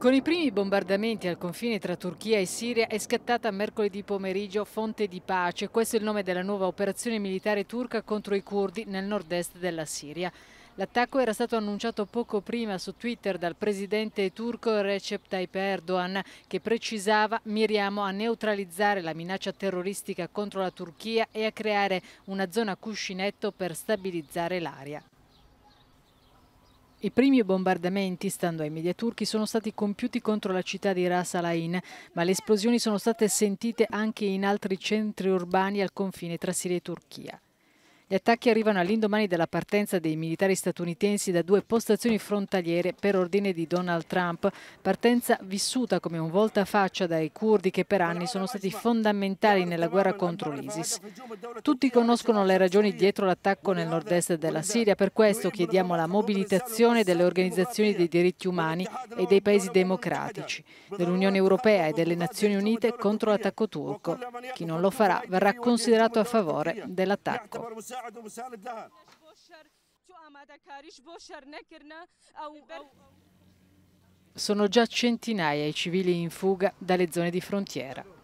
Con i primi bombardamenti al confine tra Turchia e Siria è scattata mercoledì pomeriggio Fonte di Pace. Questo è il nome della nuova operazione militare turca contro i curdi nel nord-est della Siria. L'attacco era stato annunciato poco prima su Twitter dal presidente turco Recep Tayyip Erdogan che precisava miriamo a neutralizzare la minaccia terroristica contro la Turchia e a creare una zona cuscinetto per stabilizzare l'area. I primi bombardamenti, stando ai media turchi, sono stati compiuti contro la città di Ras Al Ain, ma le esplosioni sono state sentite anche in altri centri urbani al confine tra Siria e Turchia. Gli attacchi arrivano all'indomani della partenza dei militari statunitensi da due postazioni frontaliere per ordine di Donald Trump, partenza vissuta come un voltafaccia dai curdi che per anni sono stati fondamentali nella guerra contro l'ISIS. Tutti conoscono le ragioni dietro l'attacco nel nord-est della Siria, per questo chiediamo la mobilitazione delle organizzazioni dei diritti umani e dei paesi democratici, dell'Unione Europea e delle Nazioni Unite contro l'attacco turco. Chi non lo farà verrà considerato a favore dell'attacco. مساعد ومساند لها Sono già centinaia i civili in fuga dalle zone di frontiera.